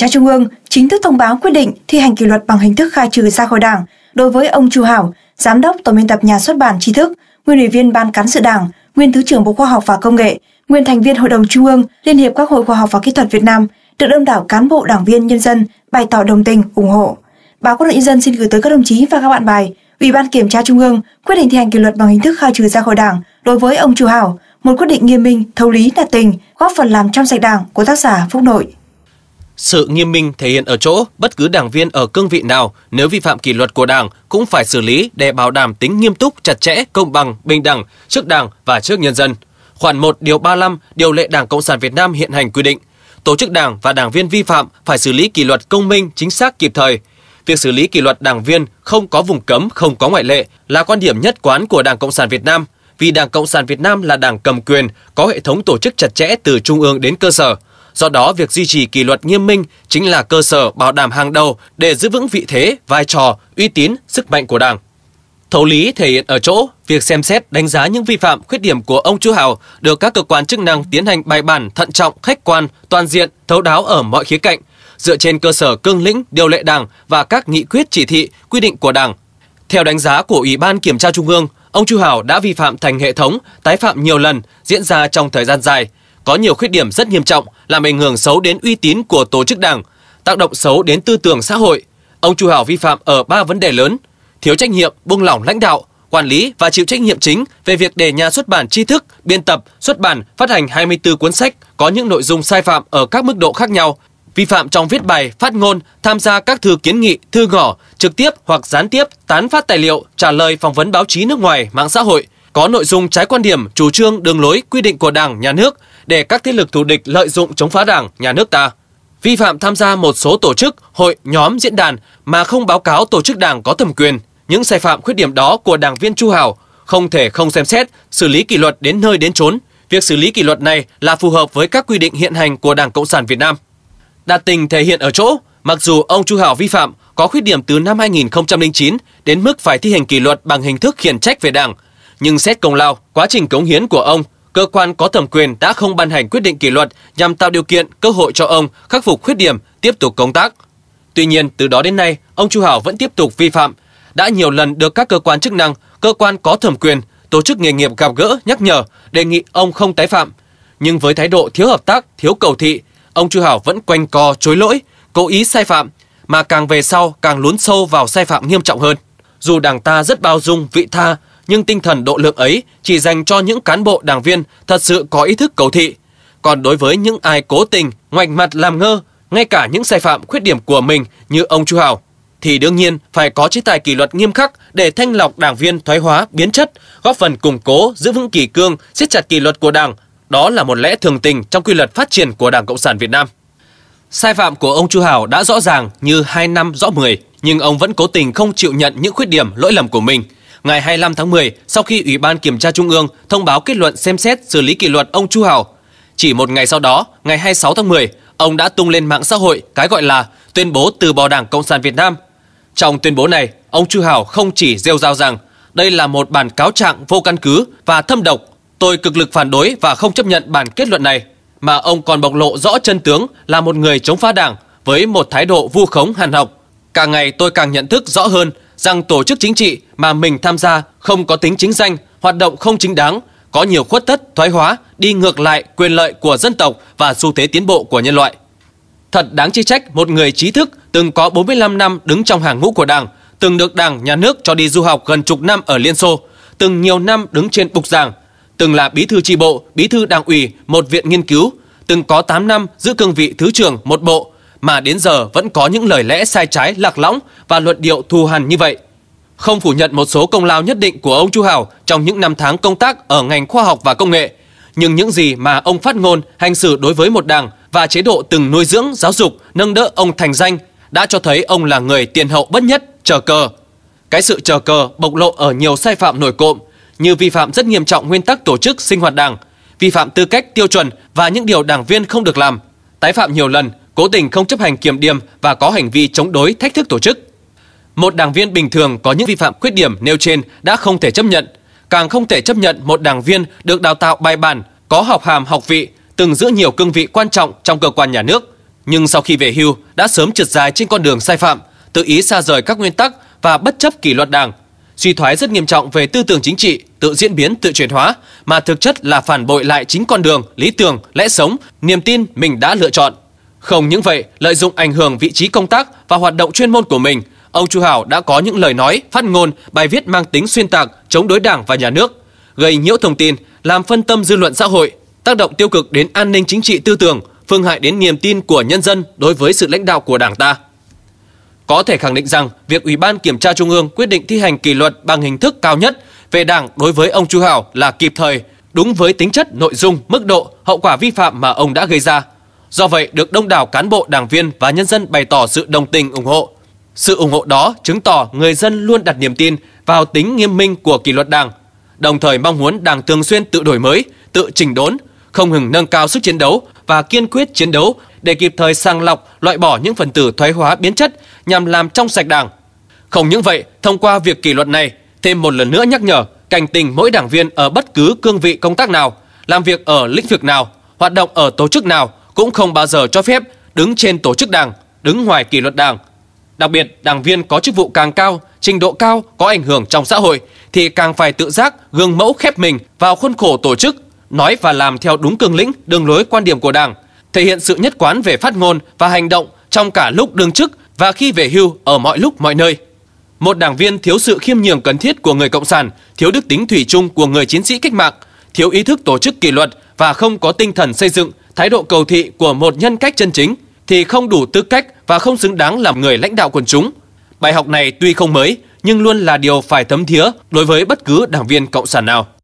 tra Trung ương chính thức thông báo quyết định thi hành kỷ luật bằng hình thức khai trừ ra khỏi Đảng đối với ông Chu Hảo, giám đốc tổng biên tập nhà xuất bản Tri thức, nguyên ủy viên ban cán sự Đảng, nguyên thứ trưởng Bộ Khoa học và Công nghệ, nguyên thành viên Hội đồng Trung ương Liên hiệp các hội khoa học và kỹ thuật Việt Nam, được đông đảo cán bộ đảng viên nhân dân bày tỏ đồng tình ủng hộ. Báo Quân đội nhân dân xin gửi tới các đồng chí và các bạn bài Ủy ban kiểm tra Trung ương quyết định thi hành kỷ luật bằng hình thức khai trừ ra khỏi Đảng đối với ông Chu Hảo, một quyết định nghiêm minh, thấu lý, đạt tình, góp phần làm trong sạch Đảng của tác giả Phúc Nội. Sự nghiêm minh thể hiện ở chỗ bất cứ đảng viên ở cương vị nào nếu vi phạm kỷ luật của Đảng cũng phải xử lý để bảo đảm tính nghiêm túc, chặt chẽ, công bằng, bình đẳng trước Đảng và trước nhân dân. Khoản 1 điều 35 Điều lệ Đảng Cộng sản Việt Nam hiện hành quy định, tổ chức Đảng và đảng viên vi phạm phải xử lý kỷ luật công minh, chính xác kịp thời. Việc xử lý kỷ luật đảng viên không có vùng cấm, không có ngoại lệ là quan điểm nhất quán của Đảng Cộng sản Việt Nam vì Đảng Cộng sản Việt Nam là đảng cầm quyền, có hệ thống tổ chức chặt chẽ từ trung ương đến cơ sở. Do đó, việc duy trì kỷ luật nghiêm minh chính là cơ sở bảo đảm hàng đầu để giữ vững vị thế, vai trò, uy tín, sức mạnh của Đảng. Thấu lý thể hiện ở chỗ việc xem xét đánh giá những vi phạm, khuyết điểm của ông Chu Hào được các cơ quan chức năng tiến hành bài bản, thận trọng, khách quan, toàn diện, thấu đáo ở mọi khía cạnh, dựa trên cơ sở cương lĩnh, điều lệ Đảng và các nghị quyết chỉ thị, quy định của Đảng. Theo đánh giá của Ủy ban Kiểm tra Trung ương, ông Chu Hảo đã vi phạm thành hệ thống, tái phạm nhiều lần, diễn ra trong thời gian dài, có nhiều khuyết điểm rất nghiêm trọng làm ảnh hưởng xấu đến uy tín của tổ chức đảng, tác động xấu đến tư tưởng xã hội. Ông Chu Hảo vi phạm ở ba vấn đề lớn: thiếu trách nhiệm, buông lỏng lãnh đạo, quản lý và chịu trách nhiệm chính về việc để nhà xuất bản tri thức, biên tập, xuất bản, phát hành 24 cuốn sách có những nội dung sai phạm ở các mức độ khác nhau, vi phạm trong viết bài, phát ngôn, tham gia các thư kiến nghị, thư ngỏ, trực tiếp hoặc gián tiếp, tán phát tài liệu, trả lời phỏng vấn báo chí nước ngoài, mạng xã hội, có nội dung trái quan điểm, chủ trương, đường lối, quy định của Đảng, Nhà nước để các thế lực thù địch lợi dụng chống phá Đảng, Nhà nước ta. Vi phạm tham gia một số tổ chức, hội, nhóm, diễn đàn mà không báo cáo tổ chức Đảng có thẩm quyền. Những sai phạm khuyết điểm đó của đảng viên Chu Hảo không thể không xem xét, xử lý kỷ luật đến nơi đến chốn. Việc xử lý kỷ luật này là phù hợp với các quy định hiện hành của Đảng Cộng sản Việt Nam. Đạt tình thể hiện ở chỗ, mặc dù ông Chu Hảo vi phạm có khuyết điểm từ năm 2009 đến mức phải thi hành kỷ luật bằng hình thức khiển trách về Đảng – nhưng xét công lao, quá trình cống hiến của ông, cơ quan có thẩm quyền đã không ban hành quyết định kỷ luật nhằm tạo điều kiện, cơ hội cho ông khắc phục khuyết điểm, tiếp tục công tác. Tuy nhiên, từ đó đến nay, ông Chu Hảo vẫn tiếp tục vi phạm, đã nhiều lần được các cơ quan chức năng, cơ quan có thẩm quyền, tổ chức nghề nghiệp gặp gỡ, nhắc nhở, đề nghị ông không tái phạm. Nhưng với thái độ thiếu hợp tác, thiếu cầu thị, ông Chu Hảo vẫn quanh co chối lỗi, cố ý sai phạm, mà càng về sau càng lún sâu vào sai phạm nghiêm trọng hơn. Dù đảng ta rất bao dung, vị tha, nhưng tinh thần độ lượng ấy chỉ dành cho những cán bộ đảng viên thật sự có ý thức cầu thị. Còn đối với những ai cố tình, ngoảnh mặt làm ngơ, ngay cả những sai phạm khuyết điểm của mình như ông Chu Hảo, thì đương nhiên phải có chế tài kỷ luật nghiêm khắc để thanh lọc đảng viên thoái hóa, biến chất, góp phần củng cố, giữ vững kỷ cương, siết chặt kỷ luật của đảng. Đó là một lẽ thường tình trong quy luật phát triển của Đảng Cộng sản Việt Nam. Sai phạm của ông Chu Hảo đã rõ ràng như 2 năm rõ 10, nhưng ông vẫn cố tình không chịu nhận những khuyết điểm lỗi lầm của mình – ngày 25 tháng 10 sau khi Ủy ban Kiểm tra Trung ương thông báo kết luận xem xét xử lý kỷ luật ông Chu Hảo. Chỉ một ngày sau đó, ngày 26 tháng 10, ông đã tung lên mạng xã hội cái gọi là tuyên bố từ bỏ Đảng Cộng sản Việt Nam. Trong tuyên bố này, ông Chu Hảo không chỉ rêu rao rằng đây là một bản cáo trạng vô căn cứ và thâm độc, tôi cực lực phản đối và không chấp nhận bản kết luận này, mà ông còn bộc lộ rõ chân tướng là một người chống phá Đảng với một thái độ vu khống hàn học. Càng ngày tôi càng nhận thức rõ hơn rằng tổ chức chính trị mà mình tham gia không có tính chính danh, hoạt động không chính đáng, có nhiều khuất tất, thoái hóa, đi ngược lại quyền lợi của dân tộc và xu thế tiến bộ của nhân loại. Thật đáng chi trách một người trí thức từng có 45 năm đứng trong hàng ngũ của Đảng, từng được Đảng, Nhà nước cho đi du học gần chục năm ở Liên Xô, từng nhiều năm đứng trên bục giảng, từng là bí thư tri bộ, bí thư đảng ủy, một viện nghiên cứu, từng có 8 năm giữ cương vị thứ trưởng một bộ, mà đến giờ vẫn có những lời lẽ sai trái lạc lõng và luận điệu thù hằn như vậy. Không phủ nhận một số công lao nhất định của ông Chu Hảo trong những năm tháng công tác ở ngành khoa học và công nghệ, nhưng những gì mà ông phát ngôn, hành xử đối với một đảng và chế độ từng nuôi dưỡng, giáo dục, nâng đỡ ông thành danh đã cho thấy ông là người tiền hậu bất nhất, chờ cờ. Cái sự chờ cờ bộc lộ ở nhiều sai phạm nổi cộm như vi phạm rất nghiêm trọng nguyên tắc tổ chức sinh hoạt đảng, vi phạm tư cách tiêu chuẩn và những điều đảng viên không được làm, tái phạm nhiều lần cố tình không chấp hành kiểm điểm và có hành vi chống đối thách thức tổ chức. Một đảng viên bình thường có những vi phạm khuyết điểm nêu trên đã không thể chấp nhận, càng không thể chấp nhận một đảng viên được đào tạo bài bản, có học hàm học vị, từng giữ nhiều cương vị quan trọng trong cơ quan nhà nước, nhưng sau khi về hưu đã sớm trượt dài trên con đường sai phạm, tự ý xa rời các nguyên tắc và bất chấp kỷ luật đảng, suy thoái rất nghiêm trọng về tư tưởng chính trị, tự diễn biến, tự chuyển hóa, mà thực chất là phản bội lại chính con đường, lý tưởng, lẽ sống, niềm tin mình đã lựa chọn. Không những vậy, lợi dụng ảnh hưởng vị trí công tác và hoạt động chuyên môn của mình, ông Chu Hảo đã có những lời nói, phát ngôn, bài viết mang tính xuyên tạc, chống đối Đảng và nhà nước, gây nhiễu thông tin, làm phân tâm dư luận xã hội, tác động tiêu cực đến an ninh chính trị tư tưởng, phương hại đến niềm tin của nhân dân đối với sự lãnh đạo của Đảng ta. Có thể khẳng định rằng việc Ủy ban Kiểm tra Trung ương quyết định thi hành kỷ luật bằng hình thức cao nhất về Đảng đối với ông Chu Hảo là kịp thời, đúng với tính chất, nội dung, mức độ, hậu quả vi phạm mà ông đã gây ra – Do vậy, được đông đảo cán bộ, đảng viên và nhân dân bày tỏ sự đồng tình ủng hộ. Sự ủng hộ đó chứng tỏ người dân luôn đặt niềm tin vào tính nghiêm minh của kỷ luật Đảng, đồng thời mong muốn Đảng thường xuyên tự đổi mới, tự chỉnh đốn, không ngừng nâng cao sức chiến đấu và kiên quyết chiến đấu để kịp thời sàng lọc, loại bỏ những phần tử thoái hóa biến chất nhằm làm trong sạch Đảng. Không những vậy, thông qua việc kỷ luật này, thêm một lần nữa nhắc nhở cảnh tình mỗi đảng viên ở bất cứ cương vị công tác nào, làm việc ở lĩnh vực nào, hoạt động ở tổ chức nào cũng không bao giờ cho phép đứng trên tổ chức đảng, đứng ngoài kỷ luật đảng. Đặc biệt, đảng viên có chức vụ càng cao, trình độ cao có ảnh hưởng trong xã hội thì càng phải tự giác gương mẫu khép mình vào khuôn khổ tổ chức, nói và làm theo đúng cương lĩnh, đường lối quan điểm của đảng, thể hiện sự nhất quán về phát ngôn và hành động trong cả lúc đương chức và khi về hưu ở mọi lúc mọi nơi. Một đảng viên thiếu sự khiêm nhường cần thiết của người cộng sản, thiếu đức tính thủy chung của người chiến sĩ cách mạng, thiếu ý thức tổ chức kỷ luật và không có tinh thần xây dựng thái độ cầu thị của một nhân cách chân chính thì không đủ tư cách và không xứng đáng làm người lãnh đạo quần chúng. Bài học này tuy không mới nhưng luôn là điều phải thấm thía đối với bất cứ đảng viên cộng sản nào.